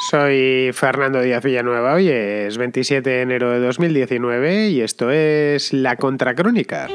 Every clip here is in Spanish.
Soy Fernando Díaz Villanueva, hoy es 27 de enero de 2019 y esto es La Contracrónica.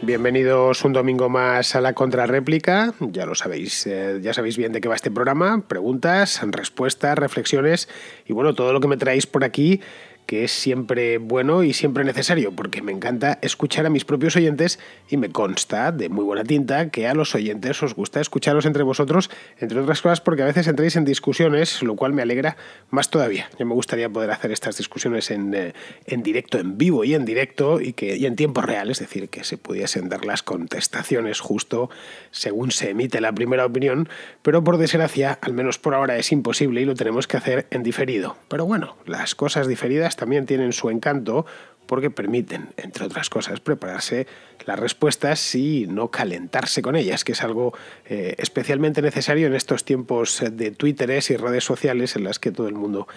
Bienvenidos un domingo más a la contrarréplica. Ya lo sabéis, eh, ya sabéis bien de qué va este programa. Preguntas, respuestas, reflexiones y bueno, todo lo que me traéis por aquí que es siempre bueno y siempre necesario, porque me encanta escuchar a mis propios oyentes y me consta de muy buena tinta que a los oyentes os gusta escucharos entre vosotros, entre otras cosas porque a veces entréis en discusiones, lo cual me alegra más todavía. Yo me gustaría poder hacer estas discusiones en, eh, en directo, en vivo y en directo y, que, y en tiempo real, es decir, que se pudiesen dar las contestaciones justo según se emite la primera opinión, pero por desgracia, al menos por ahora es imposible y lo tenemos que hacer en diferido. Pero bueno, las cosas diferidas también tienen su encanto porque permiten, entre otras cosas, prepararse las respuestas y no calentarse con ellas, que es algo eh, especialmente necesario en estos tiempos eh, de Twitteres y redes sociales en las que todo el mundo,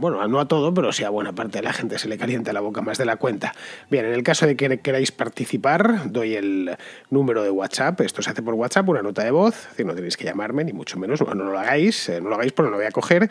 bueno, no a todo, pero sí a buena parte de la gente se le calienta la boca más de la cuenta. Bien, en el caso de que queráis participar, doy el número de WhatsApp, esto se hace por WhatsApp, una nota de voz, es no tenéis que llamarme, ni mucho menos, no, lo hagáis, no lo hagáis eh, porque no lo voy a coger,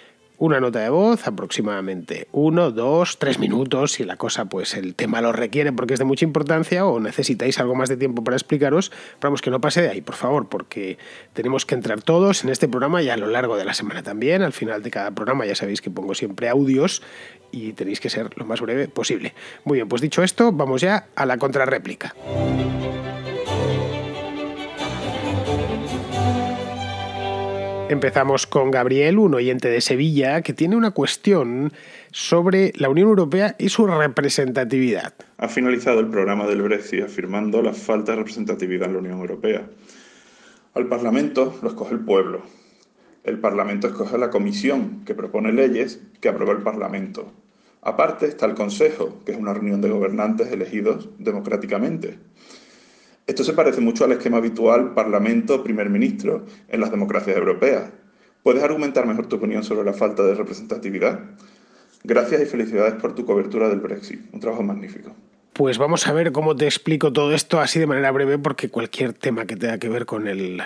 una nota de voz, aproximadamente uno, dos, tres minutos, si la cosa, pues el tema lo requiere porque es de mucha importancia o necesitáis algo más de tiempo para explicaros, vamos, que no pase de ahí, por favor, porque tenemos que entrar todos en este programa y a lo largo de la semana también. Al final de cada programa ya sabéis que pongo siempre audios y tenéis que ser lo más breve posible. Muy bien, pues dicho esto, vamos ya a la contrarréplica. Empezamos con Gabriel, un oyente de Sevilla, que tiene una cuestión sobre la Unión Europea y su representatividad. Ha finalizado el programa del Brexit afirmando la falta de representatividad en la Unión Europea. Al Parlamento lo escoge el pueblo. El Parlamento escoge a la Comisión, que propone leyes que aprueba el Parlamento. Aparte está el Consejo, que es una reunión de gobernantes elegidos democráticamente. Esto se parece mucho al esquema habitual Parlamento-Primer Ministro en las democracias europeas. ¿Puedes argumentar mejor tu opinión sobre la falta de representatividad? Gracias y felicidades por tu cobertura del Brexit. Un trabajo magnífico. Pues vamos a ver cómo te explico todo esto así de manera breve, porque cualquier tema que tenga que ver con el,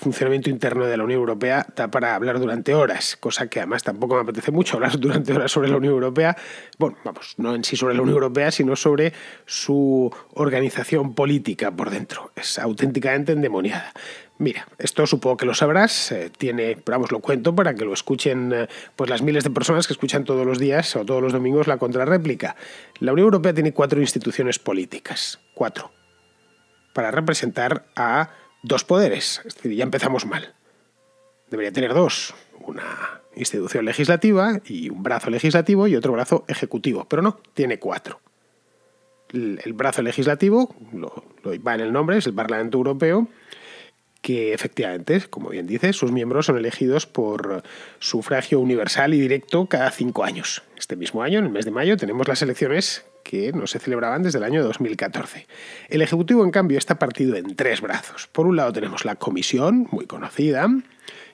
funcionamiento interno de la Unión Europea da para hablar durante horas, cosa que además tampoco me apetece mucho hablar durante horas sobre la Unión Europea. Bueno, vamos, no en sí sobre la Unión Europea, sino sobre su organización política por dentro. Es auténticamente endemoniada. Mira, esto supongo que lo sabrás, eh, tiene, vamos, lo cuento para que lo escuchen eh, pues las miles de personas que escuchan todos los días o todos los domingos la contrarréplica. La Unión Europea tiene cuatro instituciones políticas, cuatro, para representar a dos poderes, es decir, ya empezamos mal. Debería tener dos, una institución legislativa y un brazo legislativo y otro brazo ejecutivo, pero no, tiene cuatro. El, brazo legislativo, lo va en el nombre, es el Parlamento Europeo, que efectivamente, como bien dice, sus miembros son elegidos por sufragio universal y directo cada cinco años. Este mismo año, en el mes de mayo, tenemos las elecciones que no se celebraban desde el año 2014. El Ejecutivo, en cambio, está partido en tres brazos. Por un lado tenemos la Comisión, muy conocida,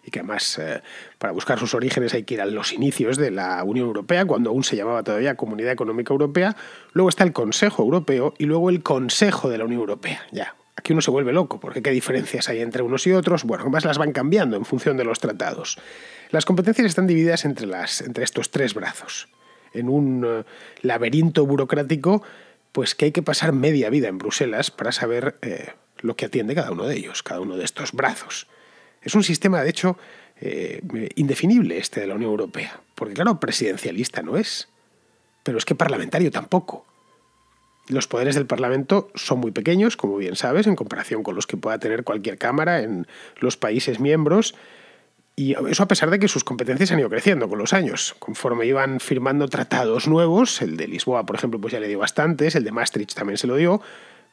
y que además eh, para buscar sus orígenes hay que ir a los inicios de la Unión Europea, cuando aún se llamaba todavía Comunidad Económica Europea, luego está el Consejo Europeo y luego el Consejo de la Unión Europea, ya, que uno se vuelve loco, porque qué diferencias hay entre unos y otros. Bueno, además las van cambiando en función de los tratados. Las competencias están divididas entre, las, entre estos tres brazos. En un eh, laberinto burocrático, pues que hay que pasar media vida en Bruselas para saber eh, lo que atiende cada uno de ellos, cada uno de estos brazos. Es un sistema, de hecho, eh, indefinible este de la Unión Europea, porque claro, presidencialista no es, pero es que parlamentario tampoco. Los poderes del Parlamento son muy pequeños, como bien sabes, en comparación con los que pueda tener cualquier Cámara en los países miembros. Y eso a pesar de que sus competencias han ido creciendo con los años. Conforme iban firmando tratados nuevos, el de Lisboa, por ejemplo, pues ya le dio bastantes, el de Maastricht también se lo dio,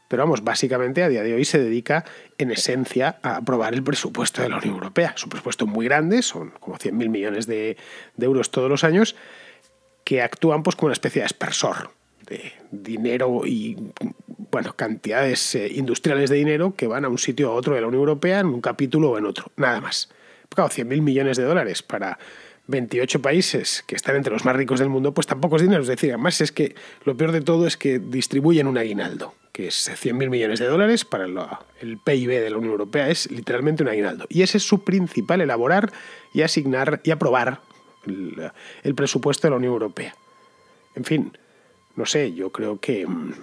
pero vamos, básicamente a día de hoy se dedica en esencia a aprobar el presupuesto de la Unión Europea. Es un presupuesto muy grande, son como 100.000 millones de, euros todos los años, que actúan pues, como una especie de aspersor dinero y bueno, cantidades eh, industriales de dinero que van a un sitio a otro de la Unión Europea en un capítulo o en otro, nada más. Claro, 100.000 millones de dólares para 28 países que están entre los más ricos del mundo, pues tampoco es dinero. Es decir, además es que lo peor de todo es que distribuyen un aguinaldo, que es 100.000 millones de dólares para el PIB de la Unión Europea, es literalmente un aguinaldo. Y ese es su principal, elaborar y asignar y aprobar el presupuesto de la Unión Europea. En fin, no sé, yo creo que mm,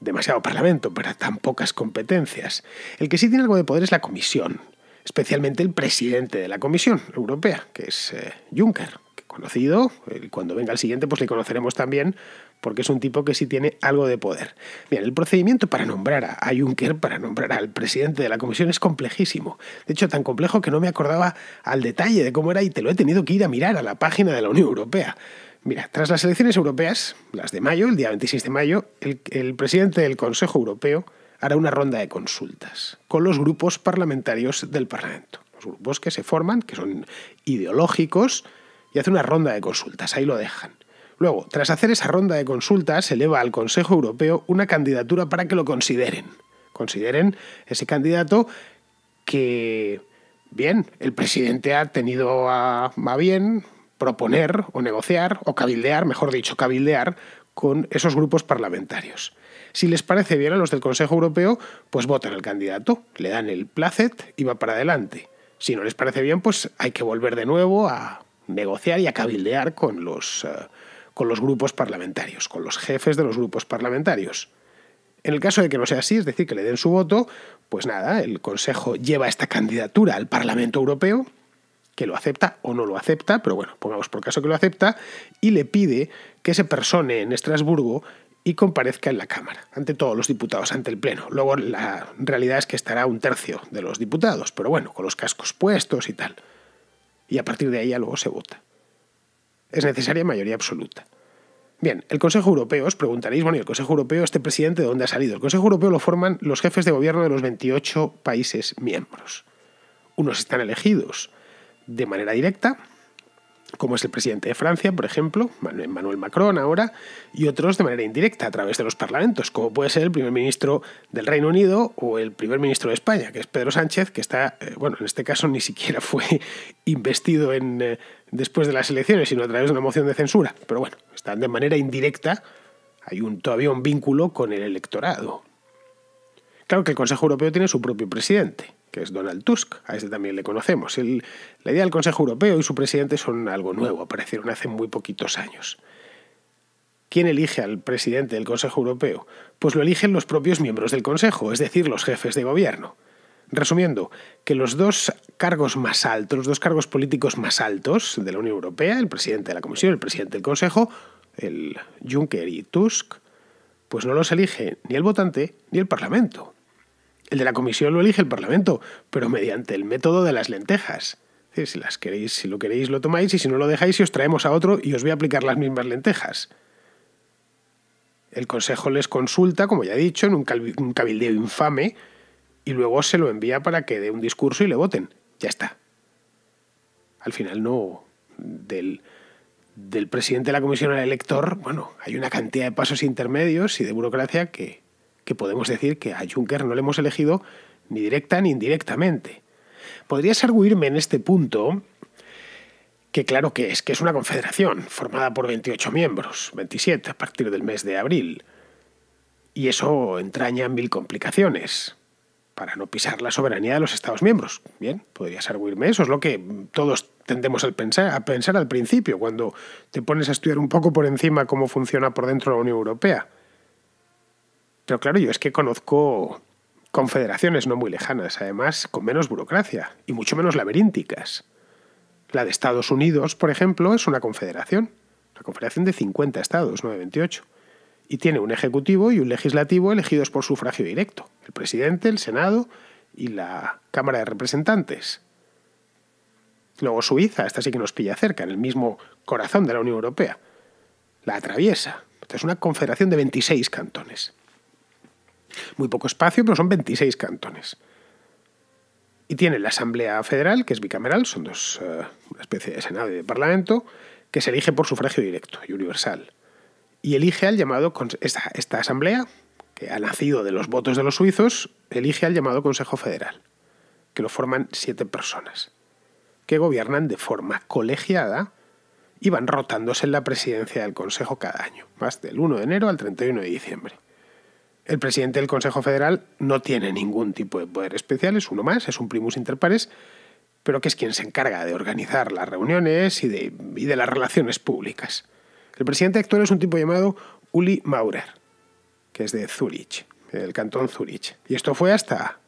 demasiado parlamento para tan pocas competencias. El que sí tiene algo de poder es la comisión, especialmente el presidente de la Comisión Europea, que es eh, Juncker, conocido, cuando venga el siguiente pues le conoceremos también, porque es un tipo que sí tiene algo de poder. Bien, el procedimiento para nombrar a Juncker, para nombrar al presidente de la comisión es complejísimo. De hecho, tan complejo que no me acordaba al detalle de cómo era y te lo he tenido que ir a mirar a la página de la Unión Europea. Mira, tras las elecciones europeas, las de mayo, el día 26 de mayo, el, presidente del Consejo Europeo hará una ronda de consultas con los grupos parlamentarios del Parlamento. Los grupos que se forman, que son ideológicos, y hace una ronda de consultas, ahí lo dejan. Luego, tras hacer esa ronda de consultas, se eleva al Consejo Europeo una candidatura para que lo consideren. Consideren ese candidato que, bien, el presidente ha tenido a, a bien proponer o negociar o cabildear, mejor dicho, cabildear con esos grupos parlamentarios. Si les parece bien a los del Consejo Europeo, pues votan al candidato, le dan el placet y va para adelante. Si no les parece bien, pues hay que volver de nuevo a negociar y a cabildear con los, eh, con los grupos parlamentarios, con los jefes de los grupos parlamentarios. En el caso de que no sea así, es decir, que le den su voto, pues nada, el Consejo lleva esta candidatura al Parlamento Europeo, que lo acepta o no lo acepta, pero bueno, pongamos por caso que lo acepta, y le pide que se persone en Estrasburgo y comparezca en la Cámara, ante todos los diputados, ante el Pleno. Luego la realidad es que estará un tercio de los diputados, pero bueno, con los cascos puestos y tal. Y a partir de ahí ya luego se vota. Es necesaria mayoría absoluta. Bien, el Consejo Europeo, os preguntaréis, bueno, ¿y el Consejo Europeo, este presidente, de dónde ha salido? El Consejo Europeo lo forman los jefes de gobierno de los 28 países miembros. Unos están elegidos, de manera directa, como es el presidente de Francia, por ejemplo, Manuel Macron ahora, y otros de manera indirecta, a través de los parlamentos, como puede ser el primer ministro del Reino Unido o el primer ministro de España, que es Pedro Sánchez, que está, eh, bueno, en este caso ni siquiera fue investido en, eh, después de las elecciones, sino a través de una moción de censura. Pero bueno, están de manera indirecta, hay un, todavía un vínculo con el electorado. Claro que el Consejo Europeo tiene su propio presidente, que es Donald Tusk, a este también le conocemos. la idea del Consejo Europeo y su presidente son algo nuevo, aparecieron hace muy poquitos años. ¿Quién elige al presidente del Consejo Europeo? Pues lo eligen los propios miembros del Consejo, es decir, los jefes de gobierno. Resumiendo, que los dos cargos más altos, los dos cargos políticos más altos de la Unión Europea, el presidente de la Comisión, el presidente del Consejo, el Juncker y Tusk, pues no los elige ni el votante ni el Parlamento. El de la comisión lo elige el Parlamento, pero mediante el método de las lentejas. si las queréis, si lo queréis, lo tomáis, y si no lo dejáis, y os traemos a otro y os voy a aplicar las mismas lentejas. El Consejo les consulta, como ya he dicho, en un cabildeo infame, y luego se lo envía para que dé un discurso y le voten. Ya está. Al final no. Del, del presidente de la comisión al elector, bueno, hay una cantidad de pasos intermedios y de burocracia que que podemos decir que a Juncker no le hemos elegido ni directa ni indirectamente. Podrías arguirme en este punto que claro que es que es una confederación formada por 28 miembros, 27 a partir del mes de abril. Y eso entraña mil complicaciones para no pisar la soberanía de los Estados miembros. Bien, podrías arguirme eso, es lo que todos tendemos a pensar al principio, cuando te pones a estudiar un poco por encima cómo funciona por dentro la Unión Europea. Pero claro, yo es que conozco confederaciones no muy lejanas, además con menos burocracia y mucho menos laberínticas. La de Estados Unidos, por ejemplo, es una confederación, una confederación de 50 estados, no de 28, y tiene un ejecutivo y un legislativo elegidos por sufragio directo, el presidente, el Senado y la Cámara de Representantes. Luego Suiza, esta sí que nos pilla cerca, en el mismo corazón de la Unión Europea. La atraviesa. es una confederación de 26 cantones. Muy poco espacio, pero son 26 cantones. Y tiene la Asamblea Federal, que es bicameral, son dos, especies eh, especie de Senado y de Parlamento, que se elige por sufragio directo y universal. Y elige al llamado, esta, esta Asamblea, que ha nacido de los votos de los suizos, elige al llamado Consejo Federal, que lo forman siete personas, que gobiernan de forma colegiada y van rotándose en la presidencia del Consejo cada año, más del 1 de enero al 31 de diciembre. El presidente del Consejo Federal no tiene ningún tipo de poder especial, es uno más, es un primus inter pares, pero que es quien se encarga de organizar las reuniones y de, las relaciones públicas. El presidente actual es un tipo llamado Uli Maurer, que es de Zurich, del cantón Zurich. Y esto fue hasta...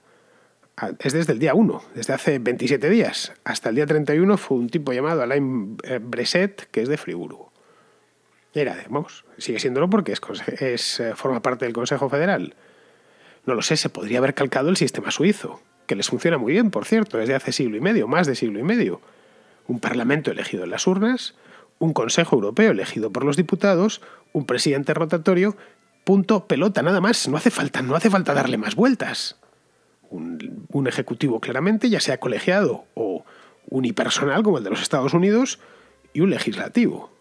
Es desde el día 1, desde hace 27 días. Hasta el día 31 fue un tipo llamado Alain Breset, que es de Friburgo. Era, vamos, sigue siéndolo porque es, eh, forma parte del Consejo Federal. No lo sé, se podría haber calcado el sistema suizo, que les funciona muy bien, por cierto, desde hace siglo y medio, más de siglo y medio. Un parlamento elegido en las urnas, un Consejo Europeo elegido por los diputados, un presidente rotatorio, punto, pelota, nada más. No hace falta, no hace falta darle más vueltas. un ejecutivo claramente, ya sea colegiado o unipersonal como el de los Estados Unidos, y un legislativo.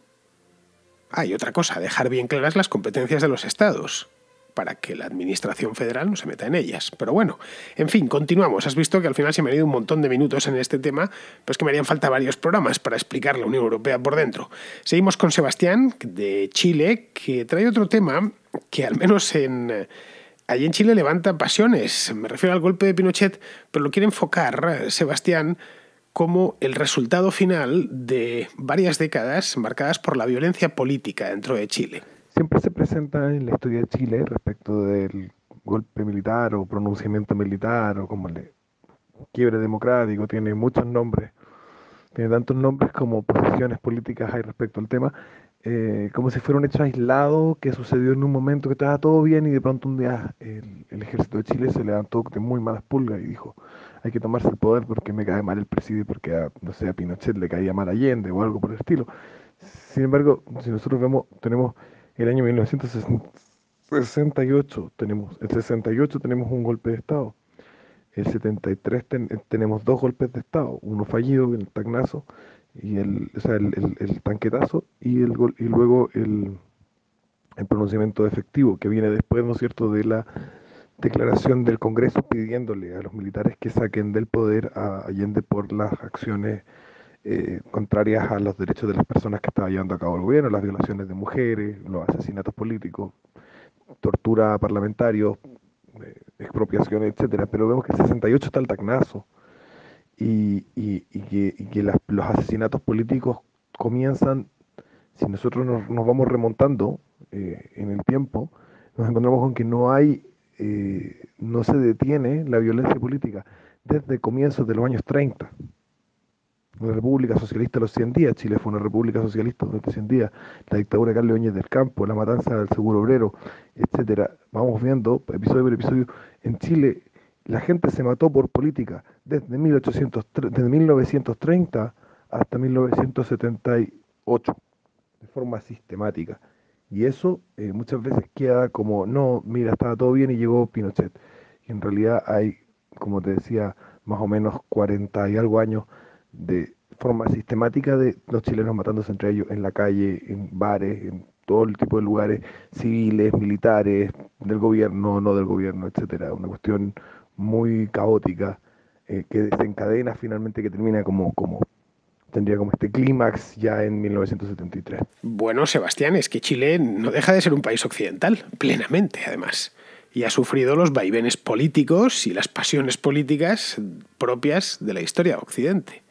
Ah, y otra cosa, dejar bien claras las competencias de los estados para que la Administración Federal no se meta en ellas. Pero bueno, en fin, continuamos. Has visto que al final se me han ido un montón de minutos en este tema, pues que me harían falta varios programas para explicar la Unión Europea por dentro. Seguimos con Sebastián, de Chile, que trae otro tema que al menos en... Allí en Chile levanta pasiones, me refiero al golpe de Pinochet, pero lo quiere enfocar, eh, Sebastián, como el resultado final de varias décadas marcadas por la violencia política dentro de Chile. Siempre se presenta en la historia de Chile respecto del golpe militar o pronunciamiento militar o como el quiebre democrático, tiene muchos nombres, tiene tantos nombres como posiciones políticas hay respecto al tema, eh, como si fuera un hecho aislado que sucedió en un momento que estaba todo bien y de pronto un día el, ejército de Chile se levantó de muy malas pulgas y dijo, hay que tomarse el poder porque me cae mal el y porque a, no sé, Pinochet le caía mal Allende o algo por el estilo. Sin embargo, si nosotros vemos, tenemos el año 1968, tenemos el 68 tenemos un golpe de Estado. El 73 tenemos dos golpes de Estado, uno fallido en el Tacnazo y el, o sea, el, tanquetazo y, el gol, y luego el, pronunciamiento efectivo que viene después, ¿no es cierto?, de la declaración del Congreso pidiéndole a los militares que saquen del poder a Allende por las acciones eh, contrarias a los derechos de las personas que estaba llevando a cabo el gobierno, las violaciones de mujeres, los asesinatos políticos, tortura a parlamentarios, eh, expropiaciones, etcétera. Pero vemos que el 68 está el tacnazo y, y, que, que los asesinatos políticos comienzan, si nosotros nos, vamos remontando eh, en el tiempo, nos encontramos con que no hay, eh, no se detiene la violencia política desde comienzos de los años 30. La república socialista de los 100 días, Chile fue una república socialista durante 100 días, la dictadura de Carlos Oñez del Campo, la matanza del seguro obrero, etcétera. Vamos viendo episodio por episodio. En Chile la gente se mató por política desde, 1930 hasta 1978, de forma sistemática. Y eso eh, muchas veces queda como, no, mira, estaba todo bien y llegó Pinochet. Y en realidad hay, como te decía, más o menos 40 y algo años de forma sistemática de los chilenos matándose entre ellos en la calle, en bares, en todo el tipo de lugares civiles, militares, del gobierno, no del gobierno, etcétera. Una cuestión muy caótica, eh, que desencadena finalmente, que termina como, como tendría como este clímax ya en 1973. Bueno, Sebastián, es que Chile no deja de ser un país occidental, plenamente además, y ha sufrido los vaivenes políticos y las pasiones políticas propias de la historia Occidente.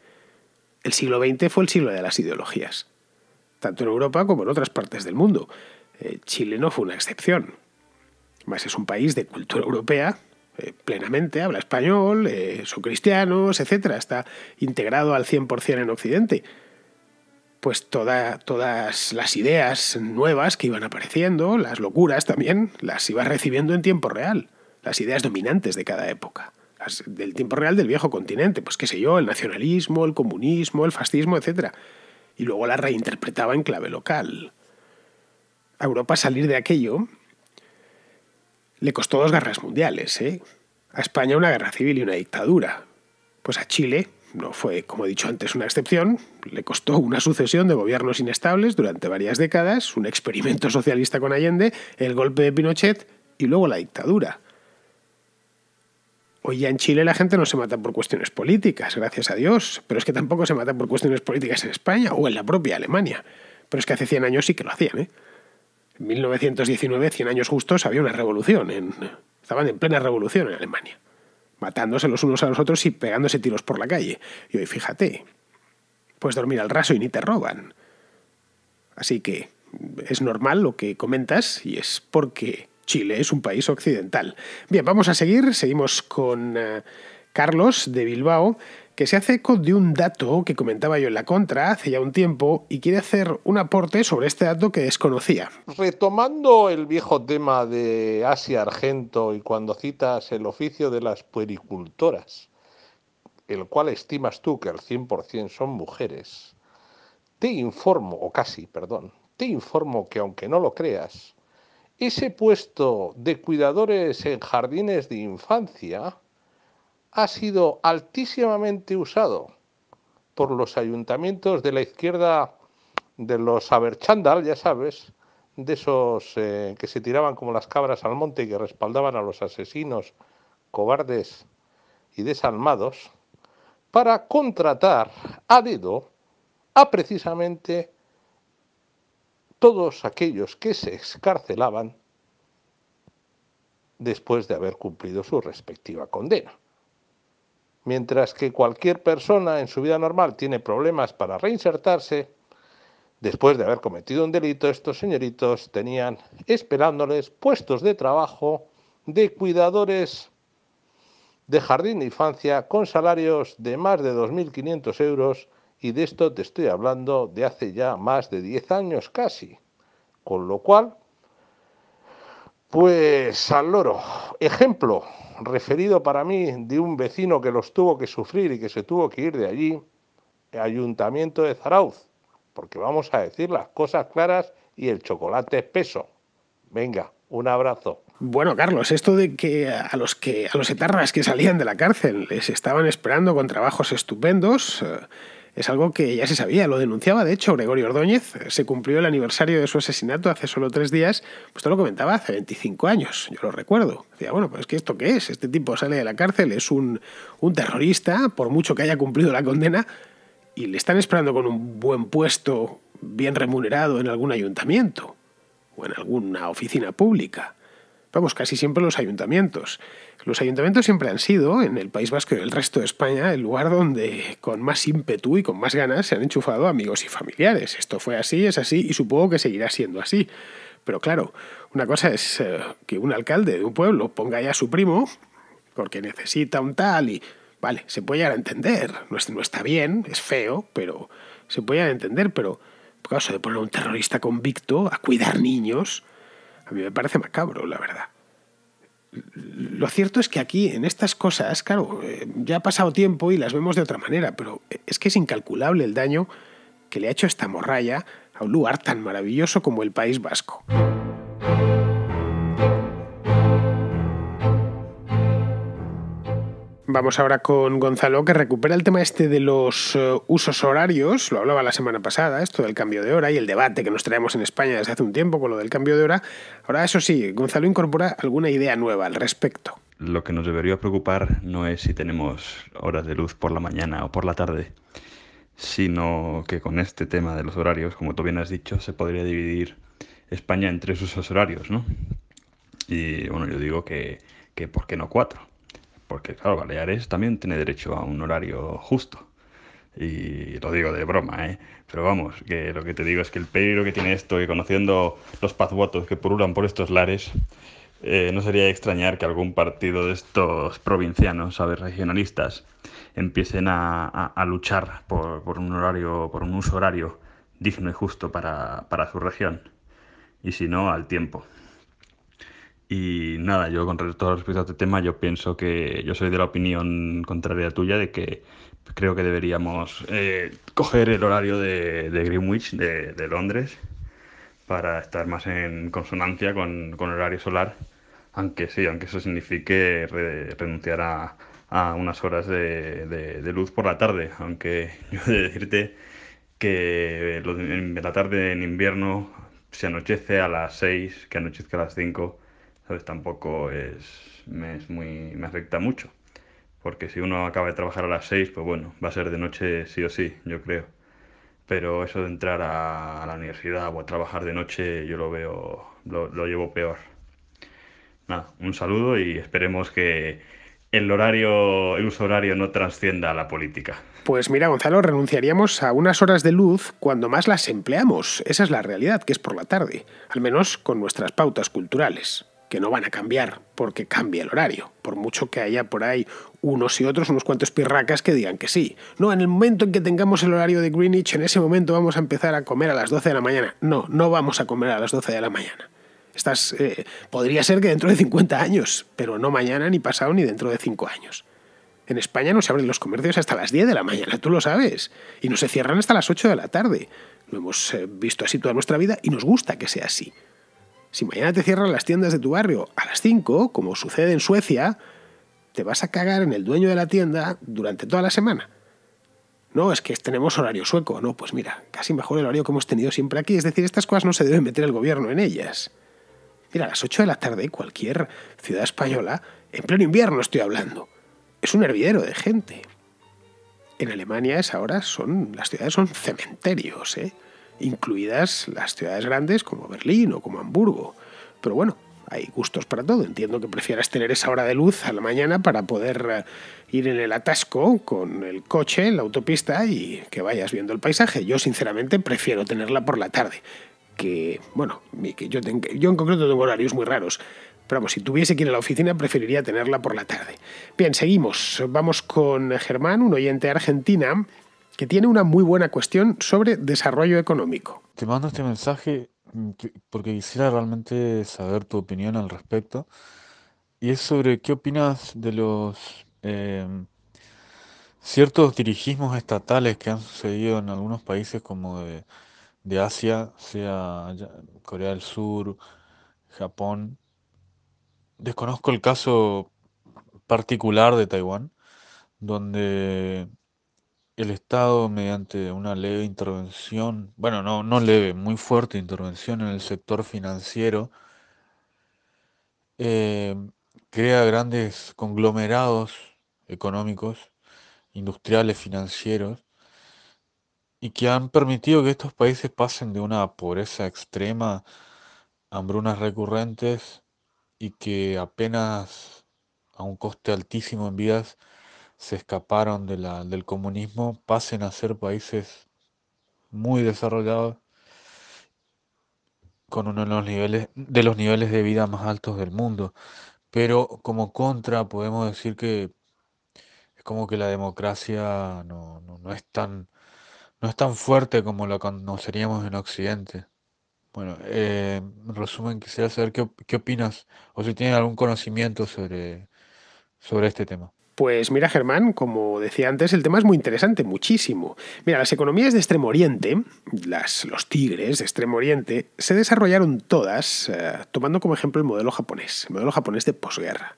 El siglo XX fue el siglo de las ideologías, tanto en Europa como en otras partes del mundo. Eh, Chile no fue una excepción. Más es un país de cultura europea, eh, plenamente, habla español, eh, son cristianos, etcétera, está integrado al 100% en Occidente. Pues toda, todas las ideas nuevas que iban apareciendo, las locuras también, las iba recibiendo en tiempo real, las ideas dominantes de cada época, del tiempo real del viejo continente, pues qué sé yo, el nacionalismo, el comunismo, el fascismo, etcétera. Y luego la reinterpretaba en clave local. A Europa salir de aquello le costó dos guerras mundiales, ¿eh? A España una guerra civil y una dictadura. Pues a Chile no fue, como he dicho antes, una excepción. Le costó una sucesión de gobiernos inestables durante varias décadas, un experimento socialista con Allende, el golpe de Pinochet y luego la dictadura. Hoy ya en Chile la gente no se mata por cuestiones políticas, gracias a Dios, pero es que tampoco se mata por cuestiones políticas en España o en la propia Alemania. Pero es que hace 100 años sí que lo hacían, ¿eh? En 1919, 100 años justos, había una revolución. estaban en plena revolución en Alemania, matándose los unos a los otros y pegándose tiros por la calle. Y hoy, fíjate, puedes dormir al raso y ni te roban. Así que es normal lo que comentas y es porque Chile es un país occidental. Bien, vamos a seguir. Seguimos con eh, Carlos de Bilbao que se hace eco de un dato que comentaba yo en la contra hace ya un tiempo y quiere hacer un aporte sobre este dato que desconocía. Retomando el viejo tema de Asia Argento y cuando citas el oficio de las puericultoras, el cual estimas tú que al 100% son mujeres, te informo, o casi, perdón, te informo que aunque no lo creas, ese puesto de cuidadores en jardines de infancia ha sido altísimamente usado por los ayuntamientos de la izquierda de los Aberchandal, ya sabes, de esos eh, que se tiraban como las cabras al monte y que respaldaban a los asesinos, cobardes y desalmados, para contratar a dedo a precisamente todos aquellos que se excarcelaban después de haber cumplido su respectiva condena. Mientras que cualquier persona en su vida normal tiene problemas para reinsertarse, después de haber cometido un delito, estos señoritos tenían esperándoles puestos de trabajo de cuidadores de jardín de infancia con salarios de más de 2.500 euros y de esto te estoy hablando de hace ya más de 10 años casi. Con lo cual, pues San loro. Ejemplo referido para mí de un vecino que los tuvo que sufrir y que se tuvo que ir de allí, Ayuntamiento de Zarauz. Porque vamos a decir las cosas claras y el chocolate espeso. Venga, un abrazo. Bueno, Carlos, esto de que a los que a los etarras que salían de la cárcel les estaban esperando con trabajos estupendos. Eh, es algo que ya se sabía, lo denunciaba de hecho Gregorio Ordóñez, se cumplió el aniversario de su asesinato hace solo tres días, pues lo comentaba hace 25 años, yo lo recuerdo. Decía, bueno, pues que esto qué es, este tipo sale de la cárcel, es un, un terrorista, por mucho que haya cumplido la condena, y le están esperando con un buen puesto, bien remunerado en algún ayuntamiento o en alguna oficina pública. Vamos, casi siempre los ayuntamientos. Los ayuntamientos siempre han sido, en el País Vasco y el resto de España, el lugar donde con más ímpetu y con más ganas se han enchufado amigos y familiares. Esto fue así, es así y supongo que seguirá siendo así. Pero claro, una cosa es eh, que un alcalde de un pueblo ponga ya a su primo porque necesita un tal y... Vale, se puede llegar a entender, no, está bien, es feo, pero se puede llegar a entender, pero por caso de poner a un terrorista convicto a cuidar niños, a mí me parece macabro, la verdad lo cierto es que aquí, en estas cosas, claro, eh, ya ha pasado tiempo y las vemos de otra manera, pero eh, es que es incalculable el daño que le ha hecho esta morralla a un lugar tan maravilloso como el País Vasco. Vamos ahora con Gonzalo, que recupera el tema este de los eh, usos horarios, lo hablaba la semana pasada, esto del cambio de hora y el debate que nos traemos en España desde hace un tiempo con lo del cambio de hora. Ahora, eso sí, Gonzalo incorpora alguna idea nueva al respecto. Lo que nos debería preocupar no es si tenemos horas de luz por la mañana o por la tarde, sino que con este tema de los horarios, como tú bien has dicho, se podría dividir España en tres usos horarios, ¿no? Y bueno, yo digo que, que ¿por qué no cuatro? porque claro, Baleares también tiene derecho a un horario justo. Y lo digo de broma, ¿eh? Pero vamos, que lo que te digo es que el peligro que tiene esto, y conociendo los pazvotos que purulan por estos lares, eh, no sería extrañar que algún partido de estos provincianos, ¿sabes? Regionalistas, empiecen a, luchar por, un horario, por un uso horario digno y justo para, para su región. Y si no, al tiempo. Y nada, yo con respecto a este tema, yo pienso que yo soy de la opinión contraria a tuya de que creo que deberíamos eh, coger el horario de, Greenwich, de, Londres, para estar más en consonancia con, el horario solar, aunque sí, aunque eso signifique renunciar a, unas horas de, luz por la tarde, aunque yo he de decirte que en la tarde en invierno se anochece a las 6, que anochezca a las 5 Tampoco es, me, muy, me afecta mucho. Porque si uno acaba de trabajar a las 6, pues bueno, va a ser de noche sí o sí, yo creo. Pero eso de entrar a, la universidad o a trabajar de noche, yo lo veo, lo, lo llevo peor. Nada, un saludo y esperemos que, el horario, el uso horario no trascienda a la política. Pues mira, Gonzalo, renunciaríamos a unas horas de luz cuando más las empleamos. Esa es la realidad, que es por la tarde, al menos con nuestras pautas culturales que no van a cambiar porque cambia el horario, por mucho que haya por ahí unos y otros, unos cuantos pirracas que digan que sí. No, en el momento en que tengamos el horario de Greenwich, en ese momento vamos a empezar a comer a las 12 de la mañana. No, no vamos a comer a las 12 de la mañana. Estás, eh, podría ser que dentro de 50 años, pero no mañana, ni pasado, ni dentro de 5 años. En España no se abren los comercios hasta las 10 de la mañana, tú lo sabes, y no se cierran hasta las 8 de la tarde. Lo hemos eh, visto así toda nuestra vida y nos gusta que sea así. Si mañana te cierran las tiendas de tu barrio a las 5, como sucede en Suecia, te vas a cagar en el dueño de la tienda durante toda la semana. No, es que tenemos horario sueco. No, pues mira, casi mejor el horario que hemos tenido siempre aquí. Es decir, estas cosas no se deben meter el gobierno en ellas. Mira, a las 8 de la tarde cualquier ciudad española, en pleno invierno estoy hablando, es un hervidero de gente. En Alemania es ahora, son, las ciudades son cementerios, ¿eh? incluidas las ciudades grandes como Berlín o como Hamburgo. Pero bueno, hay gustos para todo. Entiendo que prefieras tener esa hora de luz a la mañana para poder eh, ir en el atasco con el coche, en la autopista y que vayas viendo el paisaje. Yo sinceramente prefiero tenerla por la tarde. Que, bueno, que yo, tengo, yo en concreto tengo horarios muy raros. Pero vamos, si tuviese que ir a la oficina preferiría tenerla por la tarde. Bien, seguimos. Vamos con Germán, un oyente de Argentina que tiene una muy buena cuestión sobre desarrollo económico. Te mando este mensaje mm, porque quisiera realmente saber tu opinión al respecto. Y es sobre qué opinas de los em, ciertos dirigismos estatales que han sucedido en algunos países como de, de Asia, sea Corea del Sur, Japón. Desconozco el caso particular de Taiwán, donde el Estado, mediante una leve intervención, bueno, no, no leve, muy fuerte intervención en el sector financiero, eh, crea grandes conglomerados económicos, industriales, financieros, y que han permitido que estos países pasen de una pobreza extrema, hambrunas recurrentes, y que apenas a un coste altísimo en vidas, se escaparon del comunismo pasen a ser países muy desarrollados con uno de los niveles de los niveles de vida más altos del mundo. Pero como contra podemos decir que es como que la democracia no, es tan no es tan fuerte como la conoceríamos en Occidente. Bueno, eh, en resumen, quisiera saber qué, opinas o si tienes algún conocimiento sobre, sobre este tema. Pues mira, Germán, como decía antes, el tema es muy interesante, muchísimo. Mira, las economías de Extremo Oriente, las, los tigres de Extremo Oriente, se desarrollaron todas eh, tomando como ejemplo el modelo japonés, el modelo japonés de posguerra.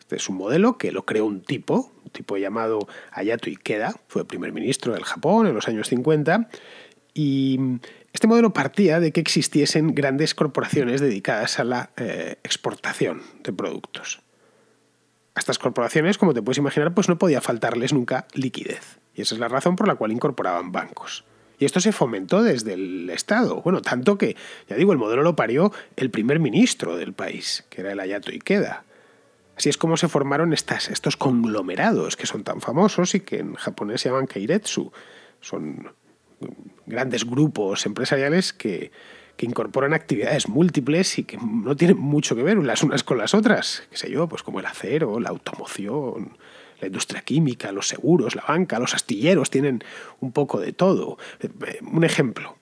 Este es un modelo que lo creó un tipo, un tipo llamado Hayato Ikeda, fue primer ministro del Japón en los años 50, y este modelo partía de que existiesen grandes corporaciones dedicadas a la eh, exportación de productos a estas corporaciones, como te puedes imaginar, pues no podía faltarles nunca liquidez. Y esa es la razón por la cual incorporaban bancos. Y esto se fomentó desde el Estado. Bueno, tanto que, ya digo, el modelo lo parió el primer ministro del país, que era el Ayato Ikeda. Así es como se formaron estas, estos conglomerados que son tan famosos y que en japonés se llaman keiretsu. Son grandes grupos empresariales que, que incorporan actividades múltiples y que no tienen mucho que ver las unas con las otras, qué sé yo, pues como el acero, la automoción, la industria química, los seguros, la banca, los astilleros tienen un poco de todo. Eh, un ejemplo,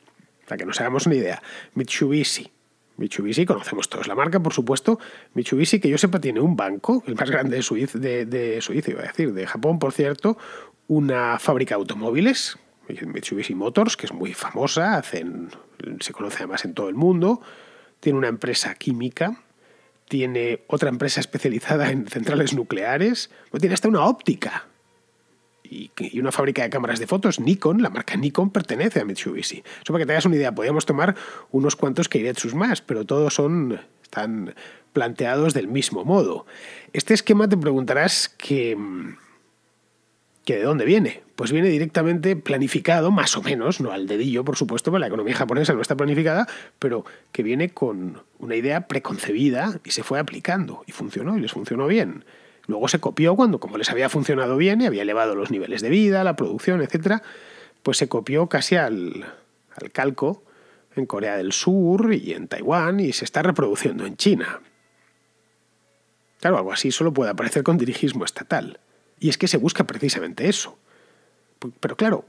para que nos hagamos una idea, Mitsubishi. Mitsubishi, conocemos todos la marca, por supuesto. Mitsubishi, que yo sepa, tiene un banco, el más grande de Suiza, de Suiza iba a decir, de Japón, por cierto, una fábrica de automóviles, Mitsubishi Motors, que es muy famosa, hacen se conoce además en todo el mundo, tiene una empresa química, tiene otra empresa especializada en centrales nucleares, tiene hasta una óptica y, una fábrica de cámaras de fotos, Nikon, la marca Nikon pertenece a Mitsubishi. Eso para que te hagas una idea, podríamos tomar unos cuantos Keiretsus más, pero todos son están planteados del mismo modo. Este esquema te preguntarás que, mm, que de dónde viene, pues viene directamente planificado, más o menos, no al dedillo, por supuesto, porque la economía japonesa no está planificada, pero que viene con una idea preconcebida y se fue aplicando y funcionó y les funcionó bien. Luego se copió cuando, como les había funcionado bien y había elevado los niveles de vida, la producción, etc., pues se copió casi al, al calco en Corea del Sur y en Taiwán y se está reproduciendo en China. Claro, algo así solo puede aparecer con dirigismo estatal. Y es que se busca precisamente eso, pero claro,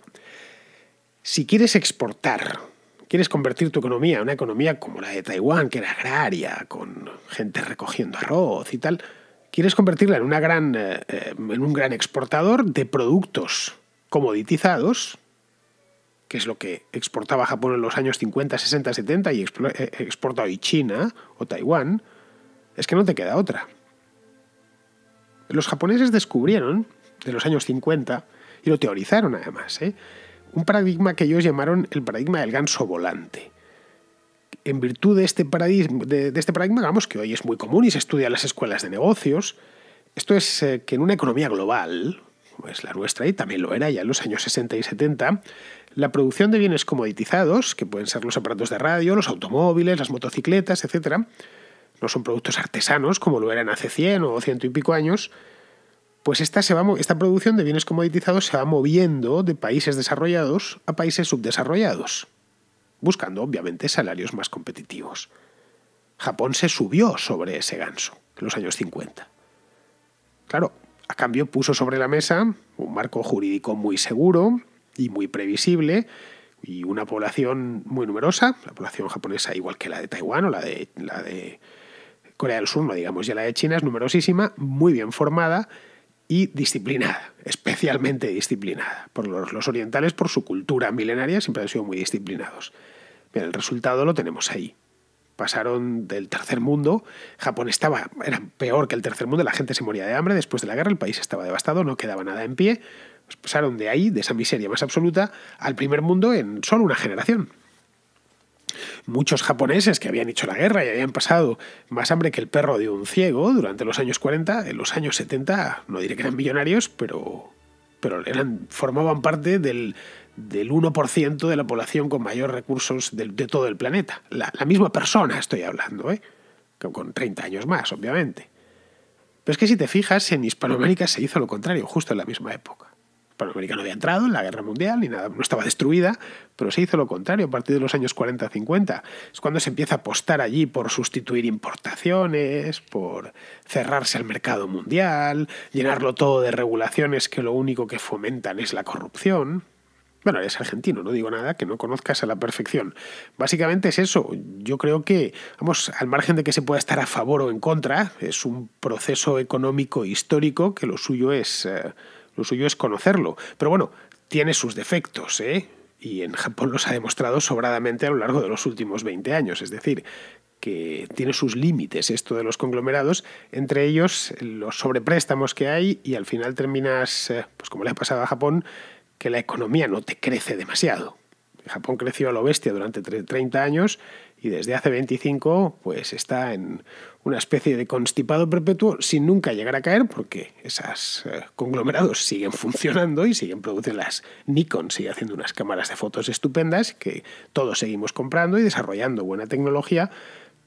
si quieres exportar, quieres convertir tu economía en una economía como la de Taiwán, que era agraria, con gente recogiendo arroz y tal, quieres convertirla en, una gran, eh, eh, en un gran exportador de productos comoditizados, que es lo que exportaba Japón en los años 50, 60, 70 y eh, exporta hoy China o Taiwán, es que no te queda otra. Los japoneses descubrieron, de los años 50, y lo teorizaron además, ¿eh? un paradigma que ellos llamaron el paradigma del ganso volante. En virtud de este, paradigma, de, este paradigma, que hoy es muy común y se estudia en las escuelas de negocios, esto es eh, que en una economía global, como es la nuestra y también lo era ya en los años 60 y 70, la producción de bienes comoditizados, que pueden ser los aparatos de radio, los automóviles, las motocicletas, etc., no son productos artesanos como lo eran hace 100 o ciento y pico años, pues esta, esta producción de bienes comoditizados se va moviendo de países desarrollados a países subdesarrollados, buscando obviamente salarios más competitivos. Japón se subió sobre ese ganso en los años 50. Claro, a cambio puso sobre la mesa un marco jurídico muy seguro y muy previsible y una población muy numerosa, la población japonesa igual que la de Taiwán o la de, la de Corea del Sur, no digamos ya la de China, es numerosísima, muy bien formada y disciplinada, especialmente disciplinada. Por los, orientales, por su cultura milenaria, siempre han sido muy disciplinados. Pero el resultado lo tenemos ahí. Pasaron del tercer mundo, Japón estaba, era peor que el tercer mundo, la gente se moría de hambre, después de la guerra el país estaba devastado, no quedaba nada en pie. Pues pasaron de ahí, de esa miseria más absoluta, al primer mundo en solo una generación. Muchos japoneses que habían hecho la guerra y habían pasado más hambre que el perro de un ciego durante los años 40, en los años 70 no diré que eran millonarios, pero, pero formaban parte del, 1% de la población con mayor recursos de, todo el planeta. La, misma persona estoy hablando, ¿eh? con 30 años más, obviamente. Pero es que si te fijas, en Hispanoamérica se hizo lo contrario, justo en la misma época. Para no había entrado en la guerra mundial ni nada, no estaba destruida, pero se hizo lo contrario a partir de los años 40-50. Es cuando se empieza a apostar allí por sustituir importaciones, por cerrarse el mercado mundial, llenarlo todo de regulaciones que lo único que fomentan es la corrupción. Bueno, eres argentino, no digo nada que no conozcas a la perfección. Básicamente es eso. Yo creo que, vamos, al margen de que se pueda estar a favor o en contra, es un proceso económico histórico que lo suyo es... Eh, lo suyo es conocerlo. Pero bueno, tiene sus defectos, ¿eh? Y en Japón los ha demostrado sobradamente a lo largo de los últimos 20 años. Es decir, que tiene sus límites esto de los conglomerados, entre ellos los sobrepréstamos que hay y al final terminas, eh, pues como le ha pasado a Japón, que la economía no te crece demasiado. Japón creció a lo bestia durante 30 años y desde hace 25 pues está en una especie de constipado perpetuo sin nunca llegar a caer porque esos eh, conglomerados siguen funcionando y siguen produciendo las Nikon, sigue haciendo unas cámaras de fotos estupendas que todos seguimos comprando y desarrollando buena tecnología,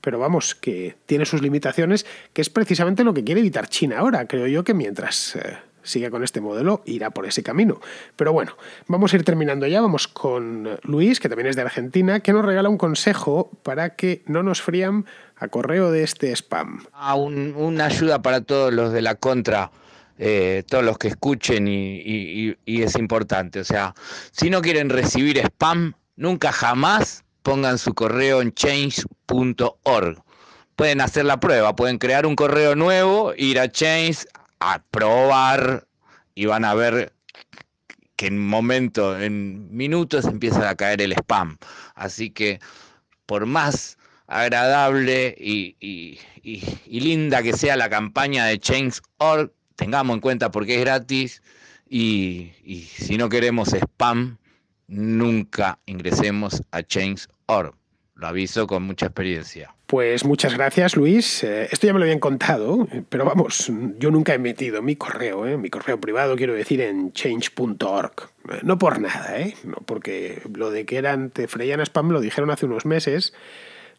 pero vamos, que tiene sus limitaciones, que es precisamente lo que quiere evitar China ahora, creo yo que mientras... Eh, sigue con este modelo, irá por ese camino. Pero bueno, vamos a ir terminando ya, vamos con Luis, que también es de Argentina, que nos regala un consejo para que no nos frían a correo de este spam. Ah, una ayuda para todos los de la contra. Eh, todos los que escuchen y, es importante, o sea, si no quieren recibir spam, nunca jamás pongan su correo en change.org pueden hacer la prueba, pueden crear un correo nuevo, ir a Change, a probar y van a ver que en momento, en minutos empieza a caer el spam. Así que por más agradable y, linda que sea la campaña de Change.org, tengamos en cuenta porque es gratis y si no queremos spam, nunca ingresemos a Change.org aviso con mucha experiencia. Pues muchas gracias, Luis. Eh, esto ya me lo habían contado, pero vamos, yo nunca he metido mi correo, eh, mi correo privado, quiero decir, en change.org. Eh, no por nada, No, porque lo de que eran ante freían spam lo dijeron hace unos meses.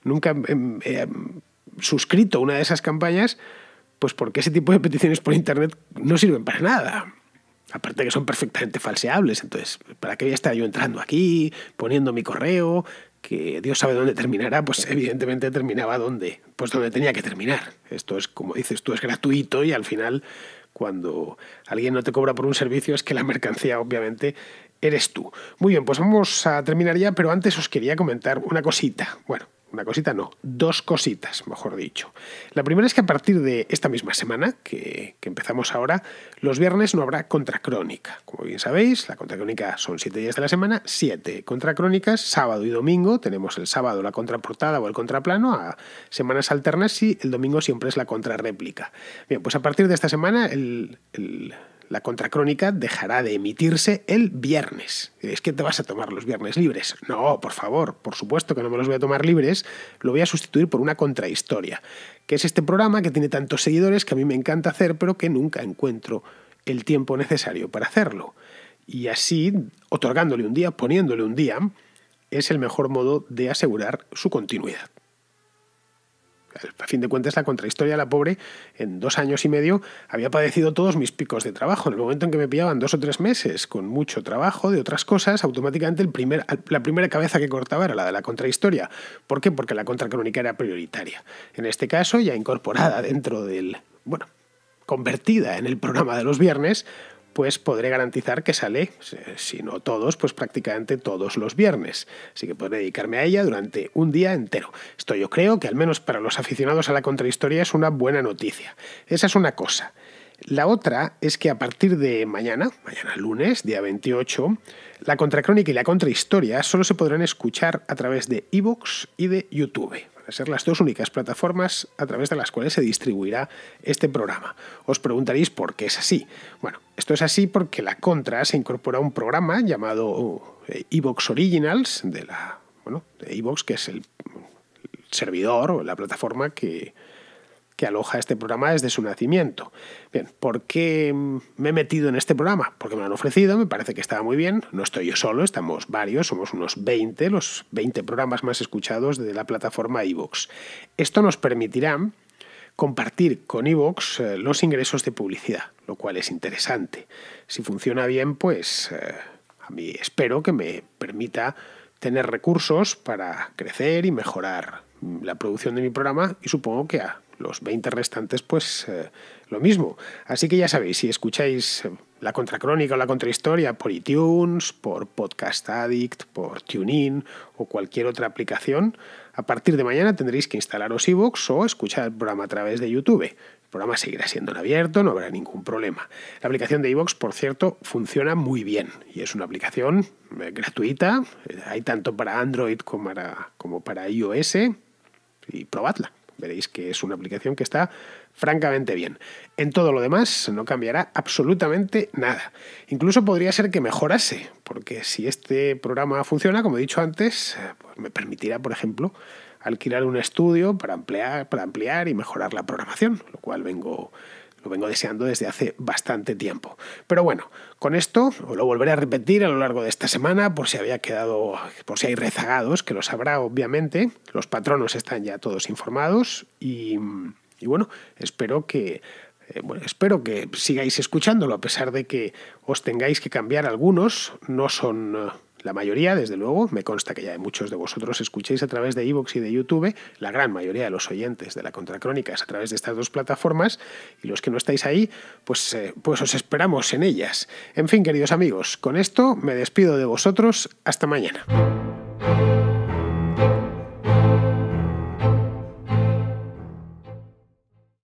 Nunca he em, em, em, suscrito una de esas campañas, pues porque ese tipo de peticiones por Internet no sirven para nada. Aparte que son perfectamente falseables, entonces, ¿para qué voy a estar yo entrando aquí, poniendo mi correo? que Dios sabe dónde terminará, pues evidentemente terminaba donde, pues donde tenía que terminar. Esto es, como dices tú, es gratuito y al final cuando alguien no te cobra por un servicio es que la mercancía obviamente eres tú. Muy bien, pues vamos a terminar ya, pero antes os quería comentar una cosita. Bueno, una cosita no, dos cositas, mejor dicho. La primera es que a partir de esta misma semana, que, empezamos ahora, los viernes no habrá contracrónica. Como bien sabéis, la contracrónica son siete días de la semana, siete contracrónicas, sábado y domingo. Tenemos el sábado la contraportada o el contraplano a semanas alternas y el domingo siempre es la contrarréplica. Bien, pues a partir de esta semana, el la contracrónica dejará de emitirse el viernes. Es que te vas a tomar los viernes libres. No, por favor, por supuesto que no me los voy a tomar libres. Lo voy a sustituir por una contrahistoria, que es este programa que tiene tantos seguidores que a mí me encanta hacer, pero que nunca encuentro el tiempo necesario para hacerlo. Y así, otorgándole un día, poniéndole un día, es el mejor modo de asegurar su continuidad a fin de cuentas, la contrahistoria de la pobre, en dos años y medio, había padecido todos mis picos de trabajo. En el momento en que me pillaban dos o tres meses con mucho trabajo de otras cosas, automáticamente la primera cabeza que cortaba era la de la contrahistoria. ¿Por qué? Porque la contracrónica era prioritaria. En este caso, ya incorporada dentro del. Bueno, convertida en el programa de los viernes, pues podré garantizar que sale, eh, si no todos, pues prácticamente todos los viernes. Así que podré dedicarme a ella durante un día entero. Esto yo creo que al menos para los aficionados a la contrahistoria es una buena noticia. Esa es una cosa. La otra es que a partir de mañana, mañana lunes, día 28, la contracrónica y la contrahistoria solo se podrán escuchar a través de iVoox y de YouTube a ser las dos únicas plataformas a través de las cuales se distribuirá este programa. Os preguntaréis por qué es así. Bueno, esto es así porque la contra se incorpora a un programa llamado eh, Evox Originals de la, bueno, de que es el servidor o la plataforma que, que aloja este programa desde su nacimiento. Bien, ¿por qué me he metido en este programa? Porque me lo han ofrecido, me parece que estaba muy bien. No estoy yo solo, estamos varios, somos unos 20, los 20 programas más escuchados de la plataforma iVoox. Esto nos permitirá compartir con iVoox eh, los ingresos de publicidad, lo cual es interesante. Si funciona bien, pues eh, a mí espero que me permita tener recursos para crecer y mejorar la producción de mi programa y supongo que a los 20 restantes, pues eh, lo mismo. Así que ya sabéis, si escucháis eh, la contracrónica o la contrahistoria por iTunes, por Podcast Addict, por TuneIn o cualquier otra aplicación, a partir de mañana tendréis que instalaros iVoox o escuchar el programa a través de YouTube. El programa seguirá siendo abierto, no habrá ningún problema. La aplicación de iVoox, por cierto, funciona muy bien y es una aplicación eh, gratuita. Hay tanto para Android como para, como para iOS y probadla veréis que es una aplicación que está francamente bien. En todo lo demás no cambiará absolutamente nada. Incluso podría ser que mejorase, porque si este programa funciona, como he dicho antes, pues me permitirá, por ejemplo, alquilar un estudio para ampliar, para ampliar y mejorar la programación, lo cual vengo lo vengo deseando desde hace bastante tiempo. Pero bueno, con esto lo volveré a repetir a lo largo de esta semana por si había quedado, por si hay rezagados, que lo sabrá obviamente. Los patronos están ya todos informados y, bueno, espero que eh, bueno, espero que sigáis escuchándolo, a pesar de que os tengáis que cambiar algunos, no son la mayoría, desde luego, me consta que ya muchos de vosotros escucháis a través de iVoox y de YouTube, la gran mayoría de los oyentes de la Contracrónica es a través de estas dos plataformas, y los que no estáis ahí, pues, eh, pues os esperamos en ellas. En fin, queridos amigos, con esto me despido de vosotros, hasta mañana.